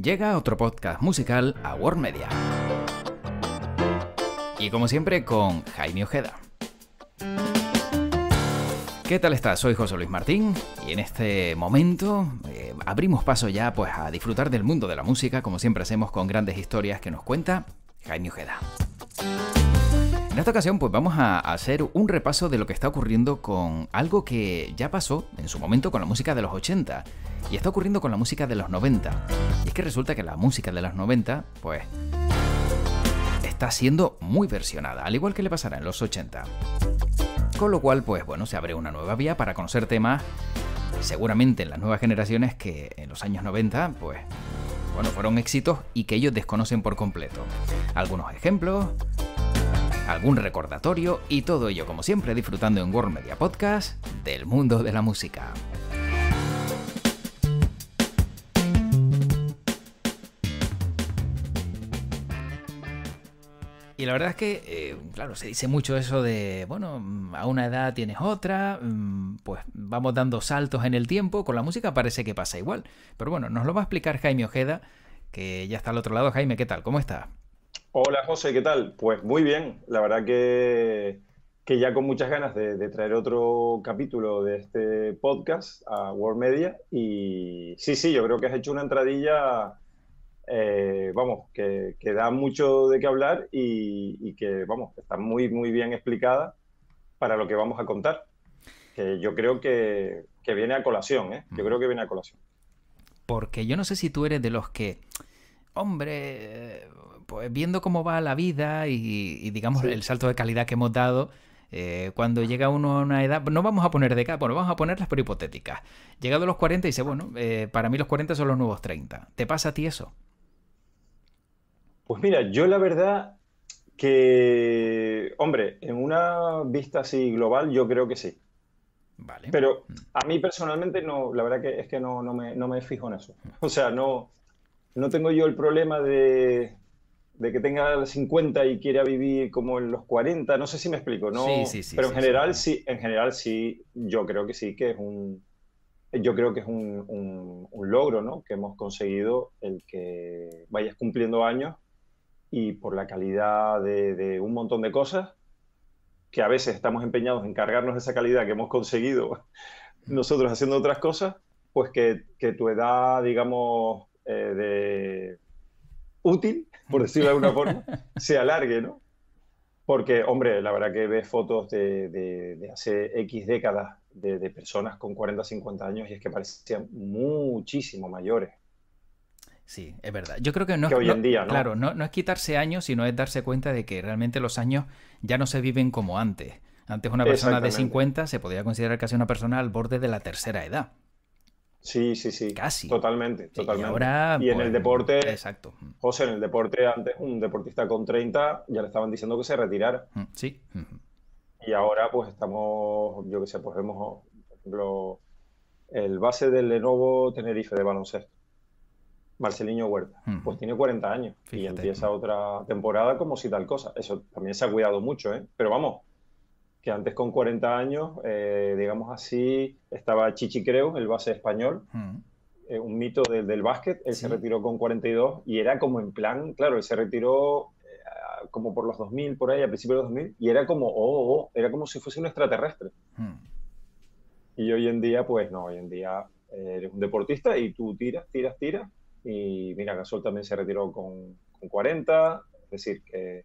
llega otro podcast musical a World Media. Y como siempre con Jaime Ojeda. ¿Qué tal estás? Soy José Luis Martín y en este momento eh, abrimos paso ya pues a disfrutar del mundo de la música como siempre hacemos con grandes historias que nos cuenta Jaime Ojeda. En esta ocasión pues vamos a hacer un repaso de lo que está ocurriendo con algo que ya pasó en su momento con la música de los 80 y está ocurriendo con la música de los 90. Y es que resulta que la música de los 90, pues, está siendo muy versionada, al igual que le pasará en los 80. Con lo cual, pues bueno, se abre una nueva vía para conocer temas, seguramente en las nuevas generaciones que en los años 90, pues, bueno, fueron éxitos y que ellos desconocen por completo. Algunos ejemplos, algún recordatorio y todo ello, como siempre, disfrutando en World Media Podcast del mundo de la música. la verdad es que, eh, claro, se dice mucho eso de, bueno, mm, a una edad tienes otra, mm, pues vamos dando saltos en el tiempo, con la música parece que pasa igual. Pero bueno, nos lo va a explicar Jaime Ojeda, que ya está al otro lado. Jaime, ¿qué tal? ¿Cómo estás? Hola José, ¿qué tal? Pues muy bien, la verdad que, que ya con muchas ganas de, de, traer otro capítulo de este podcast a World Media y sí, sí, yo creo que has hecho una entradilla eh, vamos, que, da mucho de qué hablar y, que, vamos, está muy, muy bien explicada para lo que vamos a contar, yo creo que, viene a colación, ¿eh? Yo mm. creo que viene a colación. Porque yo no sé si tú eres de los que, hombre, pues viendo cómo va la vida y, digamos el salto de calidad que hemos dado, eh, cuando llega uno a una edad, no vamos a poner de acá, bueno, vamos a ponerlas por hipotéticas. Llegado a los 40 dice, bueno, eh, para mí los 40 son los nuevos 30. ¿Te pasa a ti eso? Pues mira, yo la verdad que, hombre, en una vista así global, yo creo que sí. Vale. Pero mm. a mí personalmente no, la verdad que es que no, no, me, fijo en eso. O sea, no, no tengo yo el problema de, que tenga 50 y quiera vivir como en los 40, no sé si me explico, ¿no? Sí, sí, sí, Pero en general sí, en general sí, yo creo que sí que es un yo creo que es un logro, ¿no? Que hemos conseguido el que vayas cumpliendo años y por la calidad de, un montón de cosas que a veces estamos empeñados en cargarnos esa calidad que hemos conseguido mm. nosotros haciendo otras cosas, pues que, tu edad, digamos, eh, de útil, por decirlo de alguna forma, se alargue, ¿no? Porque, hombre, la verdad que ves fotos de, hace X décadas de, de, personas con 40, 50 años y es que parecían muchísimo mayores. Sí, es verdad. Yo creo que no es Claro, no, es quitarse años, sino es darse cuenta de que realmente los años ya no se viven como antes. Antes una persona de 50 se podía considerar casi una persona al borde de la tercera edad. Sí, sí, sí. Casi. Totalmente, totalmente. Y, en el pues, deporte. Exacto. José, en el deporte, antes un deportista con 30 ya le estaban diciendo que se retirara. Mm, sí. Y ahora, pues estamos, yo qué sé, pues vemos, por ejemplo, el base del Lenovo Tenerife de baloncesto Marcelinho Huerta, pues tiene 40 años y empieza otra temporada como si tal cosa. Eso también se ha cuidado mucho, ¿eh? Pero vamos, que antes con 40 años, eh, digamos así, estaba Chichi Creo, el base español, eh, un mito del básquet, él se retiró con 42 y era como en plan, claro, él se retiró eh, como por los 2000, por ahí, a principios de 2000, y era como, oh, oh, oh, era como si fuese un extraterrestre. Y hoy en día, pues no, hoy en día eres un deportista y tú tiras, tiras, tiras, y mira, Gasol también se retiró con, 40, es decir, que,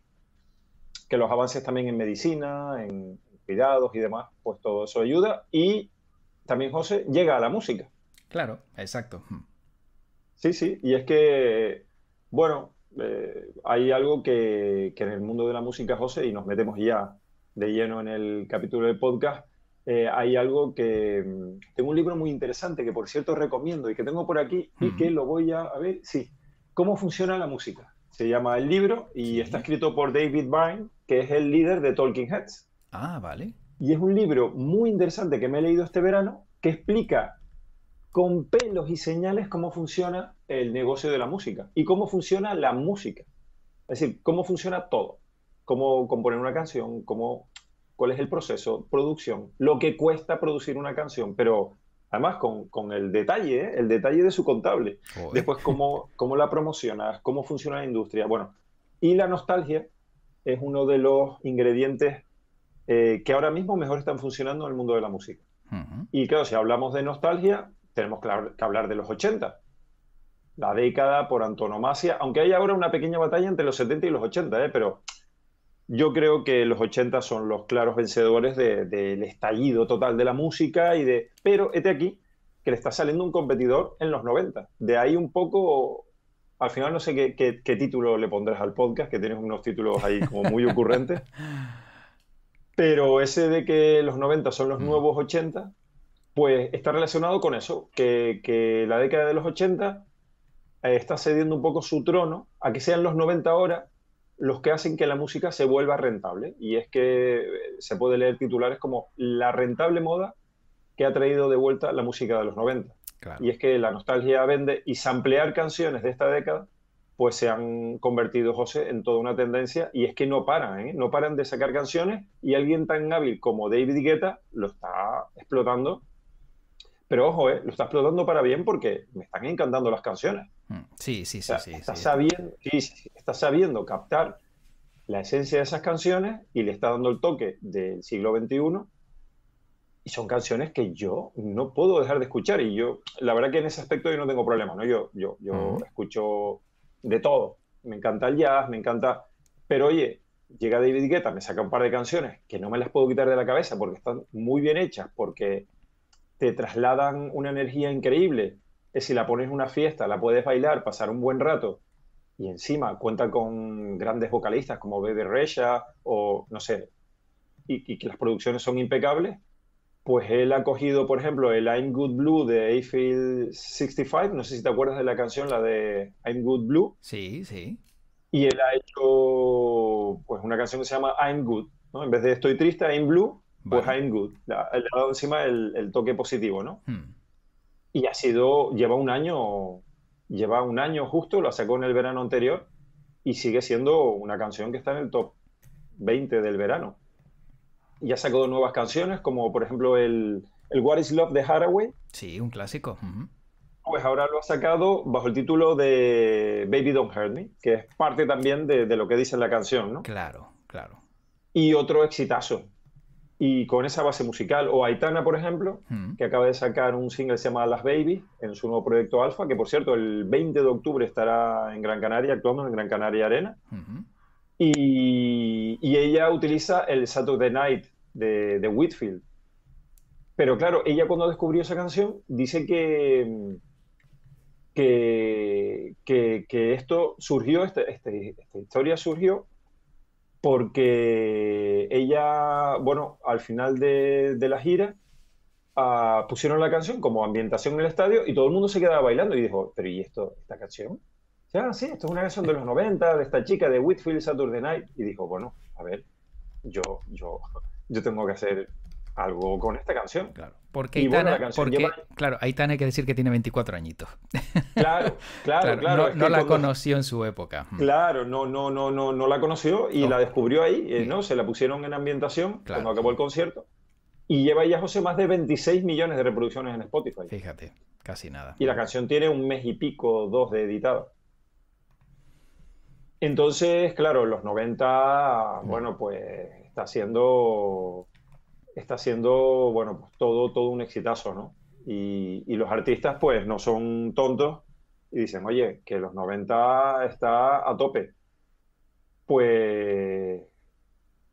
que, los avances también en medicina, en cuidados y demás, pues todo eso ayuda. Y también José llega a la música. Claro, exacto. Sí, sí, y es que, bueno, eh, hay algo que, que en el mundo de la música, José, y nos metemos ya de lleno en el capítulo del podcast, eh, hay algo que... Mm, tengo un libro muy interesante que por cierto recomiendo y que tengo por aquí y que lo voy a, ver, sí, ¿cómo funciona la música? Se llama el libro y está escrito por David Byrne, que es el líder de Talking Heads. Ah, vale. Y es un libro muy interesante que me he leído este verano que explica con pelos y señales cómo funciona el negocio de la música y cómo funciona la música. Es decir, cómo funciona todo. Cómo componer una canción, cómo cuál es el proceso, producción, lo que cuesta producir una canción, pero además con, con el detalle, ¿eh? el detalle de su contable. Después, cómo, cómo la promocionas, cómo funciona la industria. Bueno, y la nostalgia es uno de los ingredientes eh, que ahora mismo mejor están funcionando en el mundo de la música. Y claro, si hablamos de nostalgia, tenemos que hablar de los 80 la década por antonomasia, aunque hay ahora una pequeña batalla entre los 70 y los 80, ¿eh? pero yo creo que los 80 son los claros vencedores del estallido total de la música y de... Pero este aquí que le está saliendo un competidor en los 90. De ahí un poco... Al final no sé qué, título le pondrás al podcast, que tienes unos títulos ahí como muy ocurrentes. pero ese de que los 90 son los mm. nuevos 80, pues está relacionado con eso, que, que la década de los 80 eh, está cediendo un poco su trono a que sean los 90 ahora los que hacen que la música se vuelva rentable. Y es que eh, se puede leer titulares como la rentable moda que ha traído de vuelta la música de los 90. Y es que la nostalgia vende y samplear canciones de esta década pues se han convertido, José, en toda una tendencia y es que no paran, ¿eh? no paran de sacar canciones y alguien tan hábil como David Guetta lo está explotando. Pero ojo, ¿eh? lo está explotando para bien porque me están encantando las canciones. Mm. Sí, sí, sí. está, Sabiendo, captar la esencia de esas canciones y le está dando el toque del siglo XXI. Y son canciones que yo no puedo dejar de escuchar. Y yo, la verdad que en ese aspecto yo no tengo problema, ¿no? Yo, yo, yo escucho de todo. Me encanta el jazz, me encanta... Pero oye, llega David Guetta, me saca un par de canciones que no me las puedo quitar de la cabeza porque están muy bien hechas, porque te trasladan una energía increíble, es si la pones en una fiesta, la puedes bailar, pasar un buen rato y encima cuenta con grandes vocalistas como Bebe Resha, o no sé, y, que las producciones son impecables, pues él ha cogido, por ejemplo, el I'm Good Blue de AFIL 65, no sé si te acuerdas de la canción, la de I'm Good Blue. Sí, sí. Y él ha hecho pues una canción que se llama I'm Good, ¿no? En vez de Estoy triste, I'm Blue, pues I'm Good. Le ha dado encima el, toque positivo, ¿no? Hmm y ha sido, lleva un año, lleva un año justo, la sacó en el verano anterior y sigue siendo una canción que está en el top 20 del verano. Y ha sacado nuevas canciones, como por ejemplo el, el What is Love de Haraway. Sí, un clásico. Pues ahora lo ha sacado bajo el título de Baby Don't Hurt Me, que es parte también de, de lo que dice la canción, ¿no? Claro, claro. Y otro exitazo, y con esa base musical. O Aitana, por ejemplo, mm. que acaba de sacar un single se llama Las Baby en su nuevo proyecto Alfa, que por cierto el 20 de octubre estará en Gran Canaria, actuando en Gran Canaria Arena. y, ella utiliza el Saturday Night de, Whitfield. Pero claro, ella cuando descubrió esa canción dice que, que, que, esto surgió, este, este, esta historia surgió porque eh, ella, bueno, al final de, la gira, ah, pusieron la canción como ambientación en el estadio y todo el mundo se quedaba bailando y dijo, pero ¿y esto, esta canción? Ya, ah, sí, esto es una canción de los 90, de esta chica de Whitfield Saturday Night. Y dijo, bueno, a ver, yo, yo, yo tengo que hacer algo con esta canción. Claro. Porque, la canción claro, Aitana hay que decir que tiene 24 añitos. Claro, claro, claro. No, la conoció en su época. Mm. Claro, no, no, no, no, no la conoció y la descubrió ahí, eh, ¿no? Se la pusieron en ambientación cuando acabó el concierto. Y lleva ya José más de 26 millones de reproducciones en Spotify. Fíjate, casi nada. Y la canción tiene un mes y pico, dos de editado. Entonces, claro, los 90, mm. bueno, pues está siendo está siendo, bueno, pues todo, todo un exitazo, ¿no? Y, los artistas, pues, no son tontos y dicen, oye, que los 90 está a tope. Pues,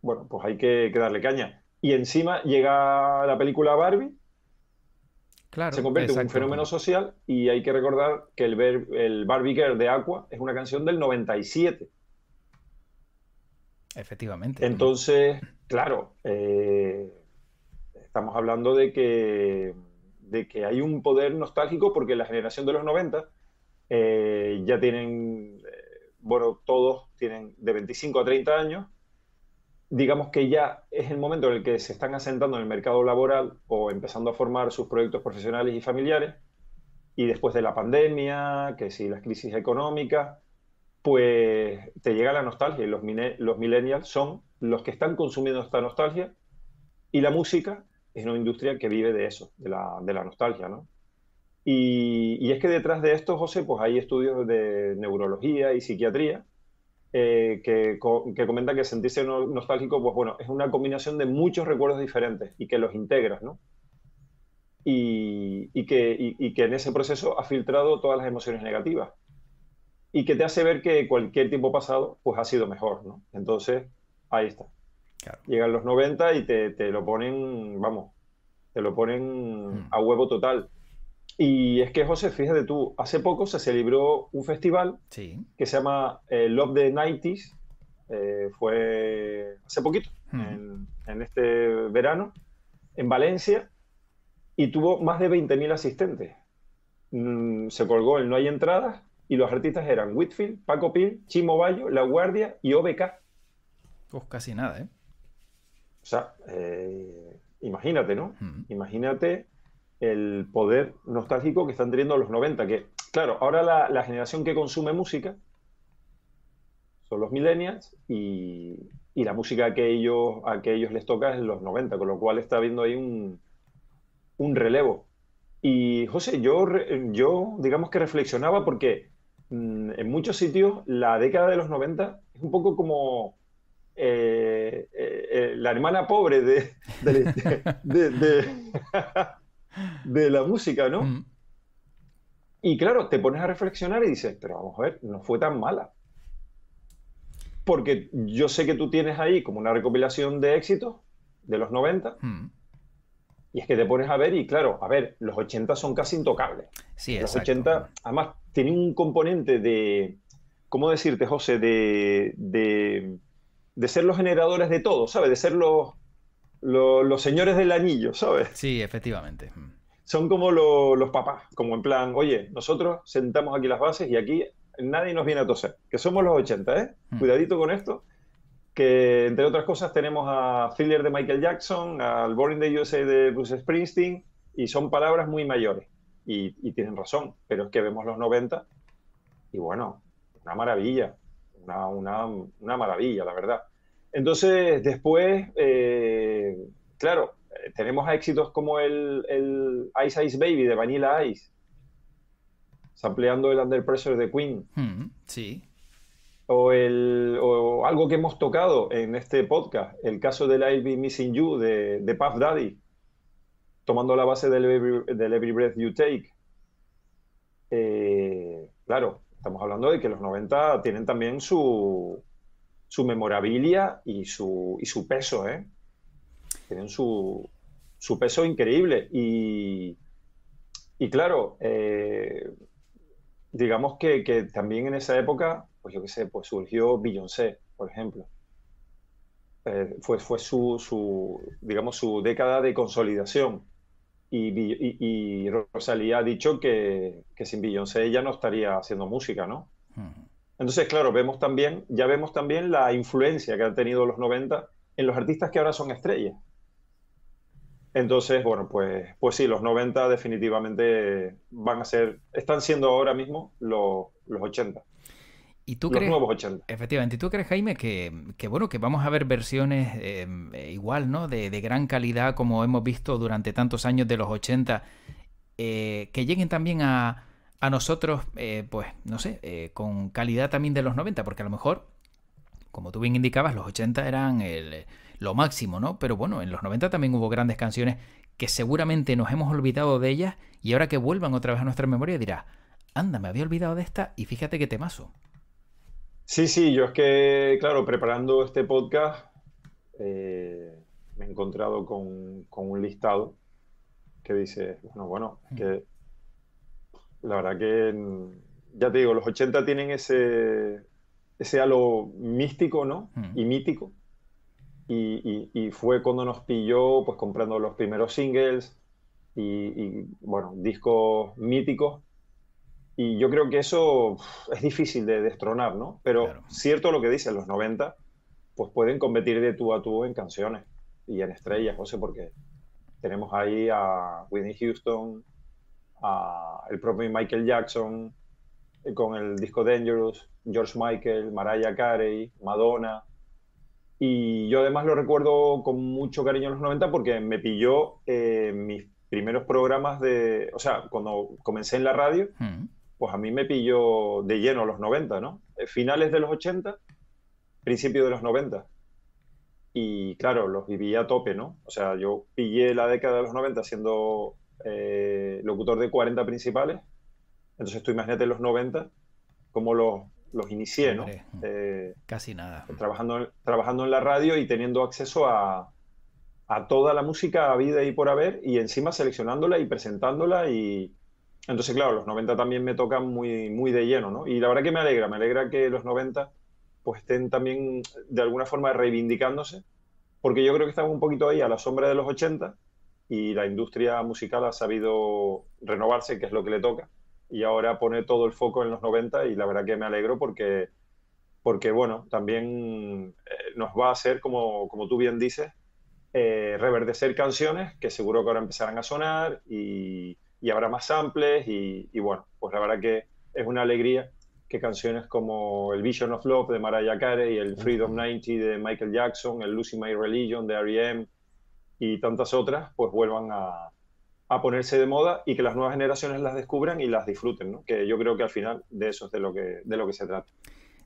bueno, pues hay que, darle caña. Y encima llega la película Barbie, Claro, se convierte en un fenómeno social y hay que recordar que el, el Barbie Girl de Aqua es una canción del 97. Efectivamente. Entonces, claro, eh, estamos hablando de que, de que hay un poder nostálgico porque la generación de los 90 eh, ya tienen, eh, bueno, todos tienen de 25 a 30 años, digamos que ya es el momento en el que se están asentando en el mercado laboral o empezando a formar sus proyectos profesionales y familiares, y después de la pandemia, que si las crisis económicas, pues te llega la nostalgia y los, los millennials son los que están consumiendo esta nostalgia y la música es una industria que vive de eso, de la, de la nostalgia, ¿no? Y, y, es que detrás de esto, José, pues hay estudios de neurología y psiquiatría eh, que, que, comentan que sentirse nostálgico, pues bueno, es una combinación de muchos recuerdos diferentes y que los integras, ¿no? Y, y, que, y que en ese proceso ha filtrado todas las emociones negativas y que te hace ver que cualquier tiempo pasado, pues ha sido mejor, ¿no? Entonces, ahí está. Llegan los 90 y te, lo ponen, vamos, te lo ponen hmm. a huevo total. Y es que, José, fíjate tú, hace poco se celebró un festival que se llama eh, Love the 90s. Eh, fue hace poquito, hmm. en, este verano, en Valencia, y tuvo más de 20.000 asistentes. Mm, se colgó el No hay entradas y los artistas eran Whitfield, Paco Pil, Chimo Bayo, La Guardia y OBK. Pues casi nada, ¿eh? O sea, eh, imagínate, ¿no? Hmm. Imagínate el poder nostálgico que están teniendo los 90, que, claro, ahora la, generación que consume música son los millennials y, la música que ellos, a que ellos les toca es los 90, con lo cual está habiendo ahí un, relevo. Y José, yo, yo digamos que reflexionaba porque mm, en muchos sitios la década de los 90 es un poco como eh, eh, eh, la hermana pobre de, de, la música, ¿no? Mm. Y claro, te pones a reflexionar y dices, pero vamos a ver, no fue tan mala. Porque yo sé que tú tienes ahí como una recopilación de éxitos de los 90. Mm. Y es que te pones a ver y claro, a ver, los 80 son casi intocables. Sí, los 80, además, tienen un componente de, ¿cómo decirte, José? de de ser los generadores de todo, ¿sabes? De ser los, los, señores del anillo, ¿sabes? Sí, efectivamente. Mm. Son como los papás, como en plan, oye, nosotros sentamos aquí las bases y aquí nadie nos viene a toser, que somos los 80, ¿eh? Mm. Cuidadito con esto, que entre otras cosas tenemos a Filler de Michael Jackson, al Boring de USA de Bruce Springsteen, y son palabras muy mayores, y, y tienen razón, pero es que vemos los 90 y bueno, una maravilla una, maravilla, la verdad. Entonces, después, eh, claro, eh, tenemos éxitos como el, Ice Ice Baby de Vanilla Ice, sampleando el Under Pressure de Queen. Mm, sí. O, el, algo que hemos tocado en este podcast, el caso del I'll Be Missing You de, Puff Daddy, tomando la base del Every, Breath You Take. Eh, claro, Estamos hablando de que los 90 tienen también su, su memorabilia y su, y su peso, ¿eh? Tienen su, su peso increíble. Y, y claro, eh, digamos que, también en esa época, pues yo qué sé, pues surgió Beyoncé, por ejemplo. Eh, fue, su, digamos, su década de consolidación. Y, Rosalía ha dicho que, sin Beyoncé ella no estaría haciendo música, ¿no? Entonces, claro, vemos también, ya vemos también la influencia que han tenido los 90 en los artistas que ahora son estrellas. Entonces, bueno, pues, pues sí, los 90 definitivamente van a ser, están siendo ahora mismo los, los 80. ¿Y tú crees, Efectivamente, tú crees, Jaime, que, bueno, que vamos a ver versiones em, eh, igual, ¿no? De, gran calidad como hemos visto durante tantos años de los 80, eh, que lleguen también a, nosotros, eh, pues, no sé, con calidad también de los 90, porque a lo mejor, como tú bien indicabas, los 80 eran lo máximo, ¿no? Pero bueno, en los 90 también hubo grandes canciones que seguramente nos hemos olvidado de ellas y ahora que vuelvan otra vez a nuestra memoria dirás, anda, me había olvidado de esta y fíjate qué temazo. Sí, sí, yo es que, claro, preparando este podcast eh, me he encontrado con, con, un listado que dice, bueno, bueno, que la verdad que, ya te digo, los 80 tienen ese, ese halo místico, ¿no? Mm. Y mítico. Y, y, fue cuando nos pilló, pues comprando los primeros singles y, y bueno, discos míticos y yo creo que eso es difícil de destronar, ¿no? Pero cierto lo que dicen los 90, pues pueden competir de tú a tú en canciones y en estrellas, José, porque tenemos ahí a Whitney Houston, a el propio Michael Jackson, eh, con el disco Dangerous, George Michael, Mariah Carey, Madonna. Y yo además lo recuerdo con mucho cariño en los 90 porque me pilló eh, mis primeros programas de, o sea, cuando comencé en la radio, mm pues a mí me pilló de lleno los 90, ¿no? Eh, finales de los 80, principio de los 90. Y claro, los viví a tope, ¿no? O sea, yo pillé la década de los 90 siendo eh, locutor de 40 principales. Entonces tú imagínate los 90, cómo los, inicié, ¿no? Eh, casi nada. Trabajando, trabajando en la radio y teniendo acceso a, toda la música habida y por haber, y encima seleccionándola y presentándola y, entonces, claro, los 90 también me tocan muy, muy de lleno, ¿no? Y la verdad que me alegra, me alegra que los 90 pues estén también de alguna forma reivindicándose, porque yo creo que estamos un poquito ahí a la sombra de los 80 y la industria musical ha sabido renovarse, que es lo que le toca, y ahora pone todo el foco en los 90 y la verdad que me alegro porque, porque bueno, también eh, nos va a hacer, como, como tú bien dices, eh, reverdecer canciones que seguro que ahora empezarán a sonar y y habrá más samples y, bueno, pues la verdad que es una alegría que canciones como el Vision of Love de Mariah Carey, el Freedom 90 de Michael Jackson, el Lucy My Religion de R.E.M. y tantas otras, pues vuelvan a, ponerse de moda y que las nuevas generaciones las descubran y las disfruten, ¿no? Que yo creo que al final de eso es de lo que, de lo que se trata.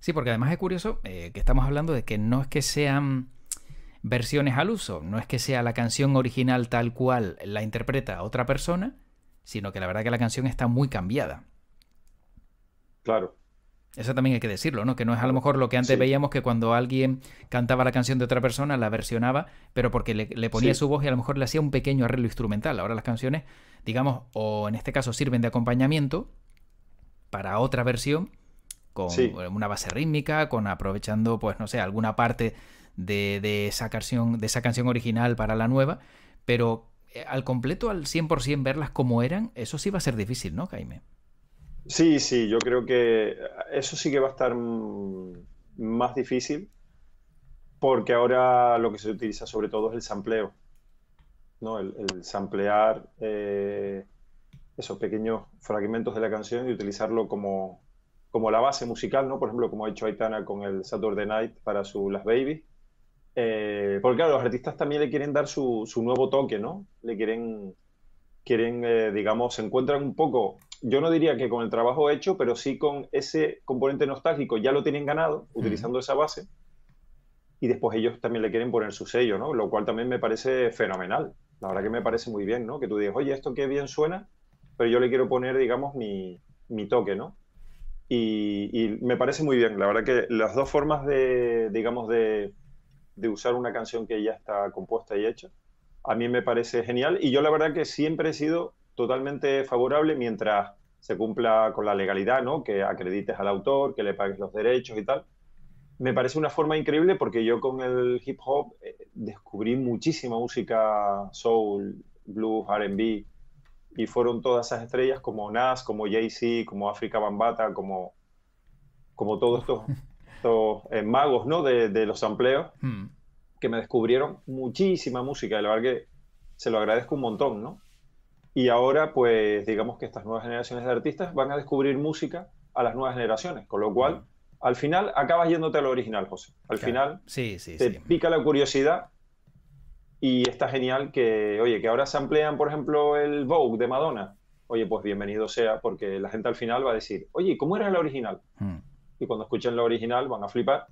Sí, porque además es curioso eh, que estamos hablando de que no es que sean versiones al uso, no es que sea la canción original tal cual la interpreta otra persona, sino que la verdad que la canción está muy cambiada. Claro. Eso también hay que decirlo, ¿no? Que no es a lo mejor lo que antes veíamos que cuando alguien cantaba la canción de otra persona, la versionaba, pero porque le, ponía su voz y a lo mejor le hacía un pequeño arreglo instrumental. Ahora las canciones, digamos, o en este caso sirven de acompañamiento para otra versión, con una base rítmica, con aprovechando, pues, no sé, alguna parte de, esa canción, de esa canción original para la nueva, pero eh, al completo, al 100% verlas como eran, eso sí va a ser difícil, ¿no, Jaime? Sí, sí, yo creo que eso sí que va a estar mm, más difícil porque ahora lo que se utiliza sobre todo es el sampleo, ¿no? El, samplear eh, esos pequeños fragmentos de la canción y utilizarlo como, como la base musical, ¿no? Por ejemplo, como ha hecho Aitana con el Saturday Night para su Las Babies eh, porque claro, los artistas también le quieren dar su, su nuevo toque, ¿no? Le quieren, quieren eh, digamos, se encuentran un poco, yo no diría que con el trabajo hecho, pero sí con ese componente nostálgico, ya lo tienen ganado utilizando esa base. Y después ellos también le quieren poner su sello, ¿no? Lo cual también me parece fenomenal. La verdad que me parece muy bien, ¿no? Que tú digas, oye, esto qué bien suena, pero yo le quiero poner, digamos, mi, mi toque, ¿no? Y, y, me parece muy bien. La verdad que las dos formas de, digamos, de, de usar una canción que ya está compuesta y hecha, a mí me parece genial y yo la verdad que siempre he sido totalmente favorable mientras se cumpla con la legalidad, ¿no? Que acredites al autor, que le pagues los derechos y tal. Me parece una forma increíble porque yo con el hip hop eh, descubrí muchísima música soul, blues, R&B y fueron todas esas estrellas como Nas, como Jay-Z, como África Bambata, como como todos estos estos eh, magos ¿no? de, los sampleos hmm. que me descubrieron muchísima música. Y la verdad que se lo agradezco un montón, ¿no? Y ahora, pues, digamos que estas nuevas generaciones de artistas van a descubrir música a las nuevas generaciones, con lo cual, hmm. al final, acabas yéndote a lo original, José. Al final, sí, te pica la curiosidad y está genial que, oye, que ahora se emplean, por ejemplo, el Vogue de Madonna. Oye, pues bienvenido sea, porque la gente al final va a decir, oye, ¿cómo era el original? Hmm cuando escuchen la original van a flipar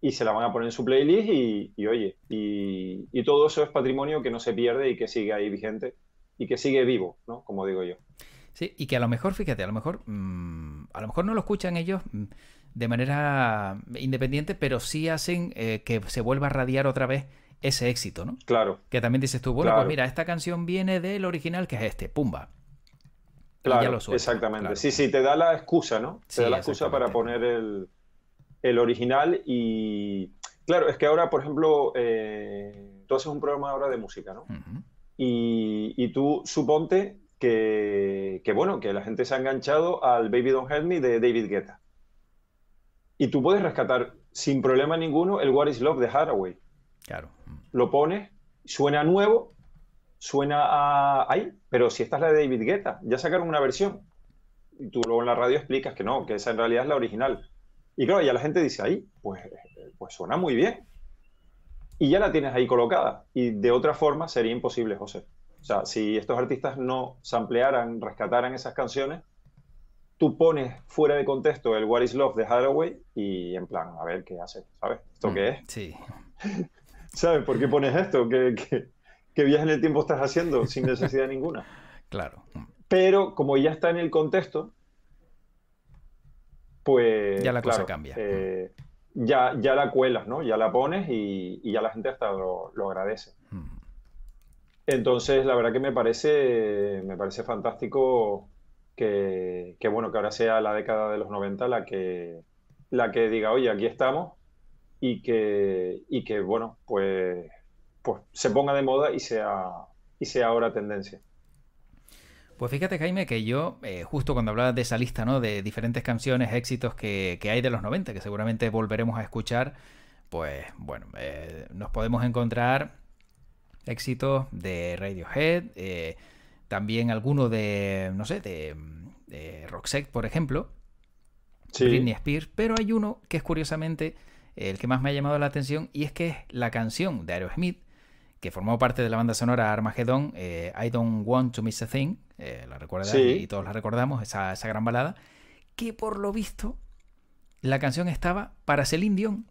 y se la van a poner en su playlist y, oye, y, todo eso es patrimonio que no se pierde y que sigue ahí vigente y que sigue vivo, ¿no? Como digo yo. Sí, y que a lo mejor, fíjate, a lo mejor, mm, a lo mejor no lo escuchan ellos mm, de manera independiente, pero sí hacen eh, que se vuelva a radiar otra vez ese éxito, ¿no? Claro. Que también dices tú, bueno, pues mira, esta canción viene del original que es este, pumba. Claro, exactamente. Sí, sí, te da la excusa, ¿no? Te da la excusa para poner el, original y... Claro, es que ahora, por ejemplo, eh, tú haces un programa ahora de música, ¿no? y, tú suponte que, que, bueno, que la gente se ha enganchado al Baby Don't Help Me de David Guetta. Y tú puedes rescatar sin problema ninguno el What is Love de Haraway. Claro. Lo pones, suena nuevo, suena ahí, pero si esta es la de David Guetta, ya sacaron una versión. Y tú luego en la radio explicas que no, que esa en realidad es la original. Y claro, ya la gente dice ahí, pues, pues suena muy bien. Y ya la tienes ahí colocada. Y de otra forma sería imposible, José. O sea, si estos artistas no samplearan, rescataran esas canciones, tú pones fuera de contexto el What is Love de Hathaway y en plan, a ver qué hace, ¿sabes? ¿Esto mm, qué es? Sí. ¿Sabes por qué pones esto? ¿Qué, Que que viajes en el tiempo estás haciendo sin necesidad ninguna. Claro. Pero como ya está en el contexto, pues... Ya la cosa cambia. Eh, ya, la cuelas, ¿no? Ya la pones y, ya la gente hasta lo, agradece. Mm. Entonces, la verdad que me parece, me parece fantástico que, bueno, que ahora sea la década de los 90 la que, la que diga, oye, aquí estamos y que, y que bueno, pues pues se ponga de moda y sea, y sea ahora tendencia. Pues fíjate, Jaime, que yo, eh, justo cuando hablaba de esa lista, ¿no? De diferentes canciones, éxitos que, hay de los 90, que seguramente volveremos a escuchar, pues bueno, eh, nos podemos encontrar éxitos de Radiohead, eh, también alguno de, no sé, de, de Roxette, por ejemplo, sí. Britney Spears, pero hay uno que es curiosamente el que más me ha llamado la atención y es que es la canción de Aerosmith, que formó parte de la banda sonora Armageddon, eh, I Don't Want to Miss a Thing, eh, la recuerda y todos la recordamos, esa, esa, gran balada, que por lo visto la canción estaba para Celine Dion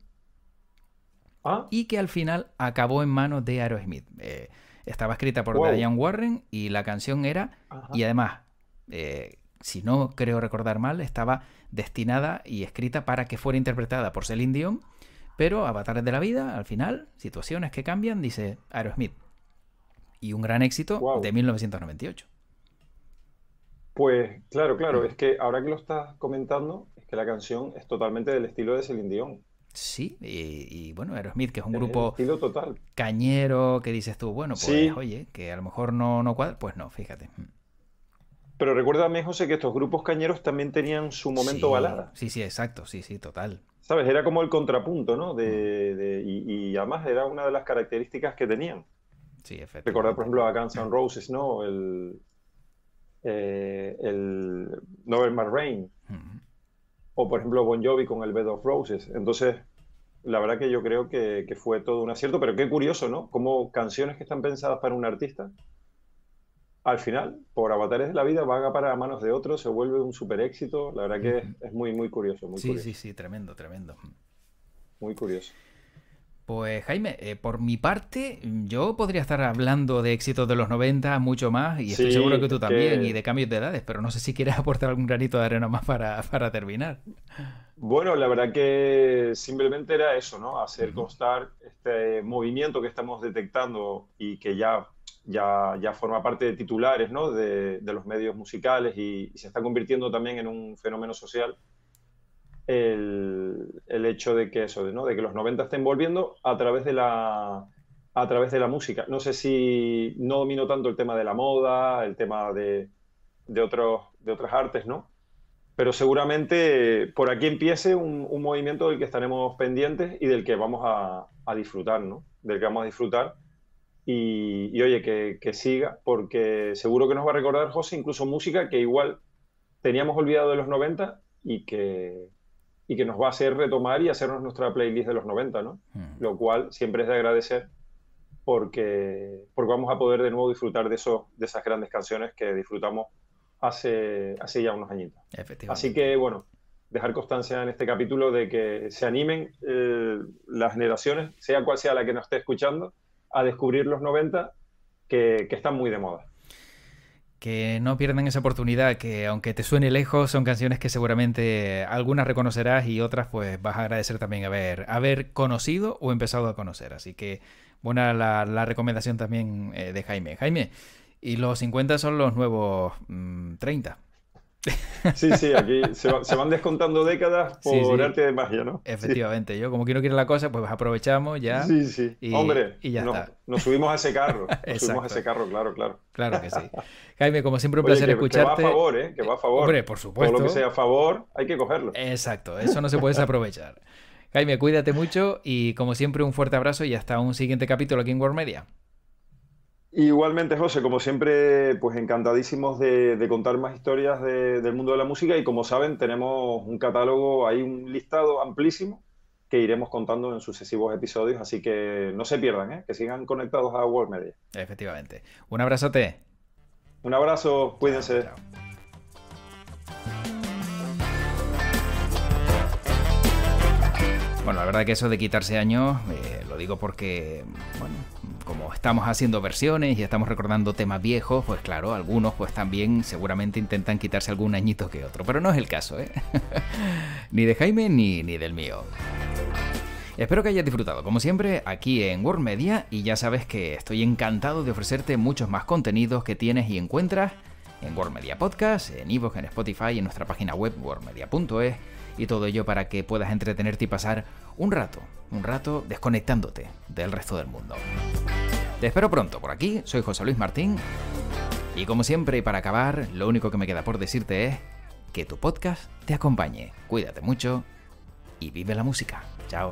ah. y que al final acabó en manos de Aerosmith. Eh, estaba escrita por Diane Warren y la canción era, y además, si no creo recordar mal, estaba destinada y escrita para que fuera interpretada por Celine Dion pero avatares de la vida, al final, situaciones que cambian, dice Aerosmith. Y un gran éxito de 1998. Pues claro, claro, mm. es que ahora que lo estás comentando, es que la canción es totalmente del estilo de Celine Dion. Sí, y, bueno, Aerosmith, que es un grupo cañero, que dices tú, bueno, pues oye, que a lo mejor no, no cuadra, pues no, fíjate. Mm. Pero recuérdame, José, que estos grupos cañeros también tenían su momento balada. Sí, sí, exacto, sí, sí, total. ¿Sabes? Era como el contrapunto, ¿no? De, mm. y, además era una de las características que tenían. Sí, efectivamente. Recordar, por ejemplo, a Guns N' Roses, ¿no? El, eh, el Rain. Mm. O, por ejemplo, Bon Jovi con el Bed of Roses. Entonces, la verdad que yo creo que, que fue todo un acierto, pero qué curioso, ¿no? Como canciones que están pensadas para un artista al final, por avatares de la vida, vaga para manos de otros, se vuelve un super éxito. La verdad que es, muy, muy curioso. Muy sí, sí, sí, tremendo, tremendo. Muy curioso. Pues Jaime, eh, por mi parte, yo podría estar hablando de éxitos de los 90 mucho más, y estoy seguro que tú también, y de cambios de edades, pero no sé si quieres aportar algún granito de arena más para, terminar. Bueno, la verdad que simplemente era eso, ¿no? Hacer constar este movimiento que estamos detectando y que ya ya, forma parte de titulares ¿no? de, los medios musicales y, se está convirtiendo también en un fenómeno social el, hecho de que eso, de que los 90 estén volviendo a través de la a través de la música. No sé si no domino tanto el tema de la moda, el tema de, otros, de otras artes, ¿no? Pero seguramente por aquí empiece un, movimiento del que estaremos pendientes y del que vamos a, disfrutar, Del que vamos a disfrutar y, oye, que, que, siga, porque seguro que nos va a recordar José incluso música que igual teníamos olvidado de los 90 y que, y que nos va a hacer retomar y hacernos nuestra playlist de los 90, ¿no? Mm. Lo cual siempre es de agradecer porque, porque vamos a poder de nuevo disfrutar de, eso, de esas grandes canciones que disfrutamos hace, hace ya unos añitos. Así que, bueno, dejar constancia en este capítulo de que se animen eh, las generaciones, sea cual sea la que nos esté escuchando, a descubrir los 90 que, están muy de moda que no pierdan esa oportunidad, que aunque te suene lejos, son canciones que seguramente algunas reconocerás y otras pues vas a agradecer también haber, haber conocido o empezado a conocer. Así que buena la, recomendación también eh, de Jaime. Jaime, y los 50 son los nuevos 30. Mm, Sí, sí, aquí se, van descontando décadas por arte de magia, ¿no? Efectivamente, yo como quiero quiero la cosa, pues aprovechamos ya. Sí, sí. Hombre, y ya nos, nos subimos a ese carro. Nos subimos a ese carro, claro, claro. Claro que sí. Jaime, como siempre, un placer escucharte. Que va a favor, ¿eh? Que va a favor. Hombre, por supuesto. Todo lo que sea a favor, hay que cogerlo. Exacto, eso no se puede desaprovechar. Jaime, cuídate mucho y como siempre, un fuerte abrazo y hasta un siguiente capítulo aquí en World Media. Igualmente, José, como siempre, pues encantadísimos de, contar más historias del mundo de la música y como saben, tenemos un catálogo, hay un listado amplísimo que iremos contando en sucesivos episodios, así que no se pierdan, ¿eh? que sigan conectados a World Media. Efectivamente. Un abrazote. Un abrazo, cuídense. Bueno, la verdad que eso de quitarse años, eh, lo digo porque, bueno, como estamos haciendo versiones y estamos recordando temas viejos, pues claro, algunos pues también seguramente intentan quitarse algún añito que otro, pero no es el caso, ¿eh? ni de Jaime ni, ni del mío. Espero que hayas disfrutado, como siempre, aquí en World Media y ya sabes que estoy encantado de ofrecerte muchos más contenidos que tienes y encuentras en World Media Podcast, en Evox, en Spotify, en nuestra página web worldmedia.es y todo ello para que puedas entretenerte y pasar un rato, un rato desconectándote del resto del mundo. Te espero pronto por aquí, soy José Luis Martín. Y como siempre, y para acabar, lo único que me queda por decirte es que tu podcast te acompañe. Cuídate mucho y vive la música. Chao.